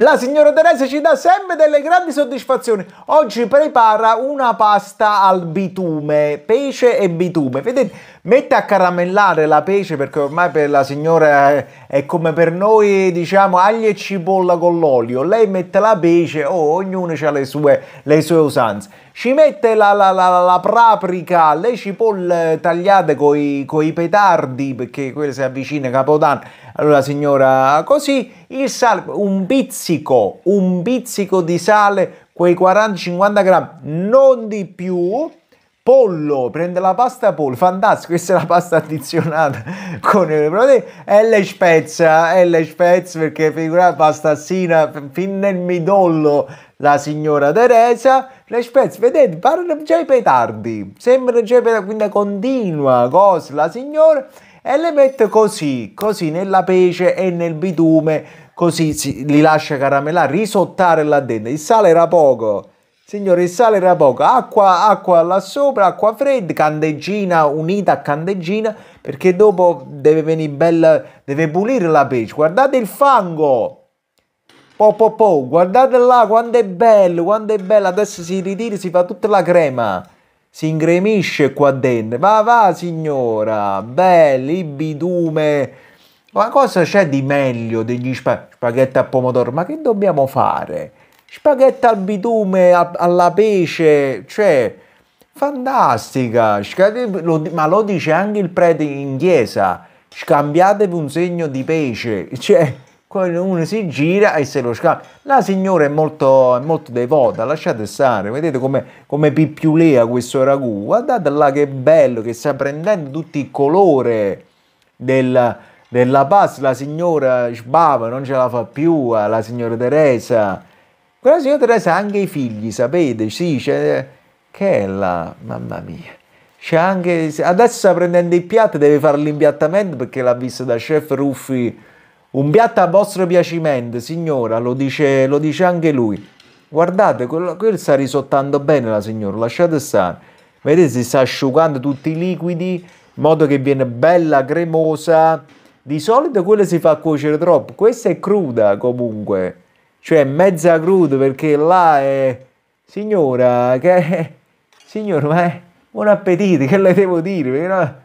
La signora Teresa ci dà sempre delle grandi soddisfazioni. Oggi prepara una pasta al bitume, pesce e bitume. Vedete, mette a caramellare la pece perché ormai per la signora è come per noi diciamo aglio e cipolla con l'olio, lei mette la pece, oh, ognuno ha le sue, le sue usanze ci mette la, la, la, la, paprika, le cipolle tagliate con i petardi, perché quelle si avvicina Capodanno, allora signora così, il sale, un pizzico, un pizzico di sale, quei 40-50 grammi, non di più, pollo, prende la pasta pollo, fantastico, questa è la pasta addizionata con le proteine e le spezza, e le spezza perché figura pastassina fin nel midollo la signora Teresa, le spezze, vedete, parlano già i petardi, sembra già i petardi, quindi continua così, la signora e le mette così, così nella pece e nel bitume, così si, li lascia caramellare, risottare là dentro, il sale era poco, Signore, il sale era poco, acqua, acqua là sopra, acqua fredda, candeggina unita a candeggina, perché dopo deve venire bella, deve pulire la pece. Guardate il fango! Po, po, po, guardate là quanto è bello, quanto è bello. Adesso si ritira, si fa tutta la crema. Si ingremisce qua dentro. Va, va, signora. Belli, bitume, Ma cosa c'è di meglio degli spaghetti a pomodoro? Ma che dobbiamo fare? spaghetti al bitume, alla pece, cioè fantastica, ma lo dice anche il prete in chiesa, scambiatevi un segno di pece, cioè uno si gira e se lo scambia. La signora è molto, molto devota, lasciate stare, vedete come, come pippiulea questo ragù, guardate là che bello, che sta prendendo tutti i colori del, della pasta, la signora sbava, non ce la fa più, eh, la signora Teresa, però la signora Teresa anche i figli, sapete, sì, c'è... Che è la... mamma mia. C'è anche... Adesso sta prendendo i piatti, deve fare l'impiattamento perché l'ha vista da chef Ruffi. Un piatto a vostro piacimento, signora, lo dice, lo dice anche lui. Guardate, quello, quello sta risottando bene la signora, lasciate stare. Vedete, si sta asciugando tutti i liquidi, in modo che viene bella, cremosa. Di solito quella si fa cuocere troppo, questa è cruda comunque cioè mezza crudo perché là è... Signora, che... Signora, ma è... Buon appetito, che le devo dire? Perché no...